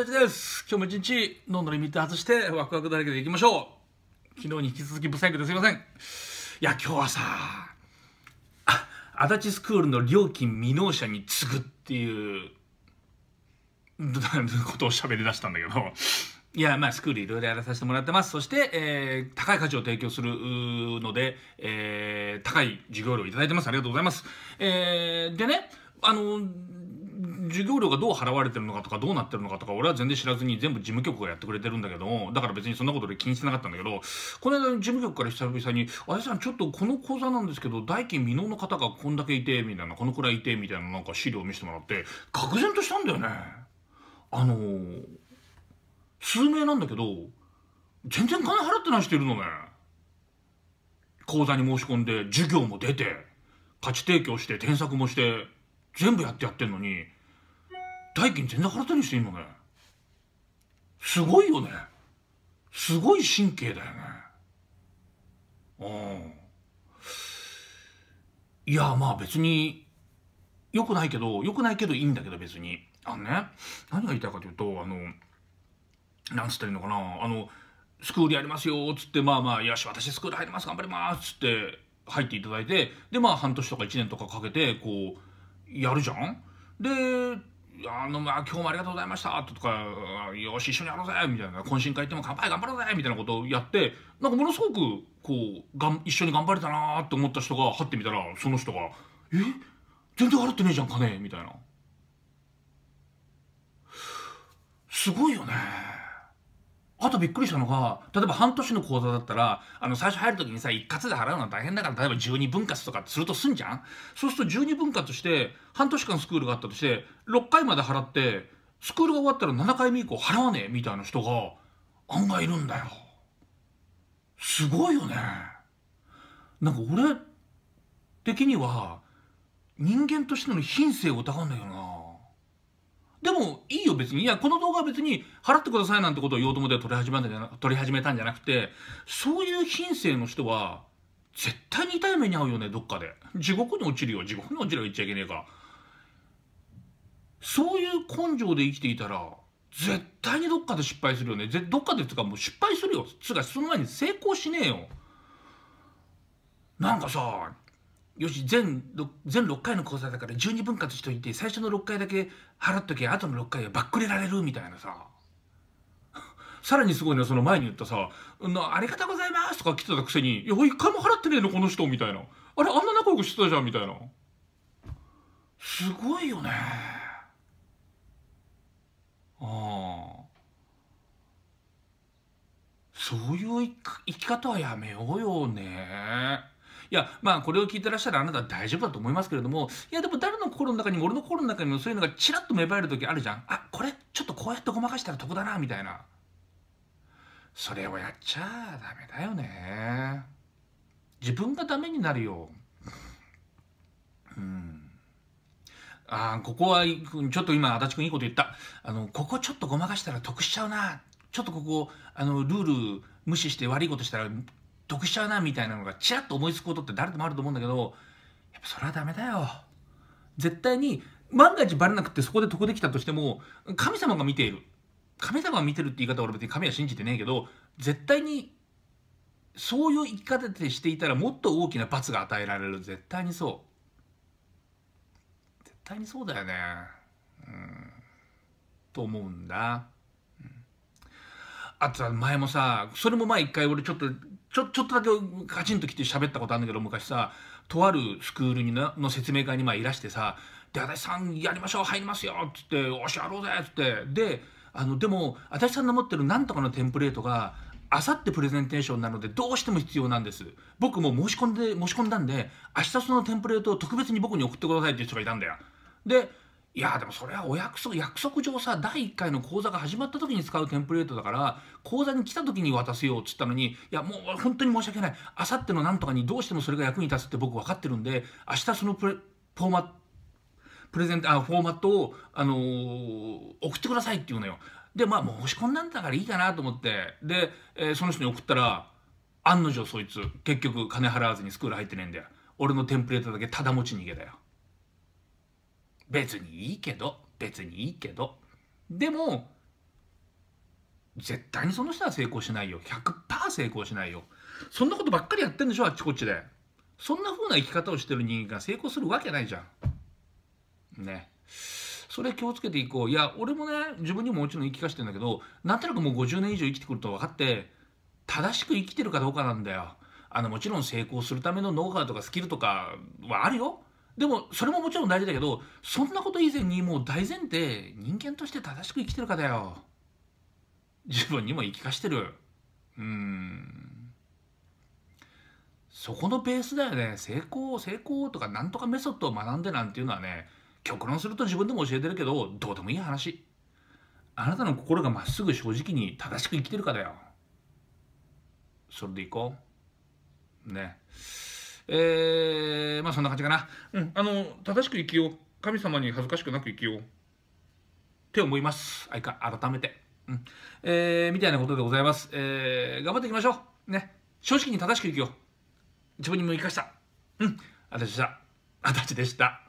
大地です今日も一日飲んだりット外してワクワクだらけでいきましょう昨日に引き続きブサイクですいませんいや今日はさ足立スクールの料金未納者に次ぐっていうことを喋り出したんだけどいや、まあ、スクールいろいろやらさせてもらってます。そして、えー、高い価値を提供するので、えー、高い授業料をいただいてます。ありがとうございます。えー、でね、あの、授業料がどう払われてるのかとかどうなってるのかとか俺は全然知らずに全部事務局がやってくれてるんだけどだから別にそんなことで気にしてなかったんだけどこの間事務局から久々に「あやさんちょっとこの講座なんですけど代金未納の方がこんだけいて」みたいな「このくらいいて」みたいななんか資料を見せてもらって愕然としたんだよね。あのー、数名なんだけど全然金払ってない人いるのね。講座に申し込んで授業も出て価値提供して添削もして全部やってやってんのに代金全然払ってない人いるのねすごいよねすごい神経だよねうんいやまあ別によくないけどよくないけどいいんだけど別にあのね何が言いたいかというとあのなんつったらいいのかなあのスクールやりますよっつってまあまあよし私スクール入ります頑張りますっつって入っていただいてでまあ半年とか1年とかかけてこうやるじゃんであの、まあ、今日もありがとうございましたとか、よし、一緒にやろうぜみたいな、懇親会行っても乾杯頑張ろうぜみたいなことをやって、なんかものすごく、こう、がん、一緒に頑張れたなーって思った人が、はってみたら、その人が、え全然払ってねえじゃん、かねみたいな。すごいよね。あとびっくりしたのが例えば半年の講座だったらあの最初入るときにさ一括で払うのは大変だから例えば12分割とかするとすんじゃんそうすると12分割して半年間スクールがあったとして6回まで払ってスクールが終わったら7回目以降払わねえみたいな人が案外いるんだよすごいよねなんか俺的には人間としての品性を疑うんだけどなでもいいよ別に。いや、この動画は別に払ってくださいなんてことを言おうと思って撮り始めたんじゃな撮り始めたんじゃなくて、そういう品性の人は、絶対に痛い目に遭うよね、どっかで。地獄に落ちるよ、地獄に落ちるよ、言っちゃいけねえか。そういう根性で生きていたら、絶対にどっかで失敗するよね。ぜどっかでつかもう失敗するよ。つうか、その前に成功しねえよ。なんかさ、よし全全6回の講座だから12分割しといて最初の6回だけ払っとけあとの6回はバックレられるみたいなさ さらにすごいのはその前に言ったさ「なありがとうございます」とか来てたくせに「いや一回も払ってねえのこの人」みたいな「あれあんな仲良くしてたじゃん」みたいなすごいよねああそういう生き方はやめようよね。いや、まあ、これを聞いてらっしゃるあなたは大丈夫だと思いますけれども、いや、でも誰の心の中にも、俺の心の中にもそういうのがちらっと芽生える時あるじゃん。あ、これ、ちょっとこうやってごまかしたら得だな、みたいな。それをやっちゃダメだよね。自分がダメになるよ。うん。ああ、ここは、ちょっと今、足立くんいいこと言った。あの、ここちょっとごまかしたら得しちゃうな。ちょっとここ、あの、ルール無視して悪いことしたら得しちゃうなみたいなのがちらっと思いつくことって誰でもあると思うんだけどやっぱそれはダメだよ絶対に万が一バレなくてそこで得できたとしても神様が見ている神様が見てるって言い方は俺別に神は信じてねえけど絶対にそういう生き方でしていたらもっと大きな罰が与えられる絶対にそう絶対にそうだよねうんと思うんだあと前もさそれも前一回俺ちょっとちょ、ちょっとだけガチンと来て喋ったことあるんだけど、昔さ、とあるスクールにの説明会にまあいらしてさ、で、足立さんやりましょう、入りますよっつって、おしやろうぜっつって。で、あの、でも、足立さんの持ってるなんとかのテンプレートが、あさってプレゼンテーションなのでどうしても必要なんです僕も申し込んで申し込んだんで明日そのテンプレートを特別に僕に送ってくださいっていう人がいたんだよでいやでもそれはお約束約束上さ第1回の講座が始まった時に使うテンプレートだから講座に来た時に渡すよっつったのにいやもう本当に申し訳ないあさってのなんとかにどうしてもそれが役に立つって僕分かってるんで明日そのプレフォーマットプレゼンあフォーマットを、あのー、送ってくださいって言うのよ。でまあ申し込んだんだからいいかなと思ってで、えー、その人に送ったら案の定そいつ結局金払わずにスクール入ってねえんだよ。俺のテンプレートだけただ持ち逃げだよ。別にいいけど別にいいけどでも絶対にその人は成功しないよ100%成功しないよそんなことばっかりやってんでしょあっちこっちでそんな風な生き方をしてる人間が成功するわけないじゃんねそれ気をつけていこういや俺もね自分にももちろん言い聞かせてんだけどなんとなくもう50年以上生きてくると分かって正しく生きてるかどうかなんだよあのもちろん成功するためのノウハウとかスキルとかはあるよでもそれももちろん大事だけどそんなこと以前にもう大前提人間として正しく生きてるかだよ自分にも言い聞かしてるうんそこのベースだよね成功成功とかなんとかメソッドを学んでなんていうのはね極論すると自分でも教えてるけどどうでもいい話あなたの心がまっすぐ正直に正しく生きてるかだよそれでいこうねえー、まあそんな感じかな。うん、あの、正しく生きよう。神様に恥ずかしくなく生きよう。って思います。あいか、改めて。うん。えー、みたいなことでございます。えー、頑張っていきましょう。ね。正直に正しく生きよう。自分にも生かした。うん。あたしでした。あたしでした。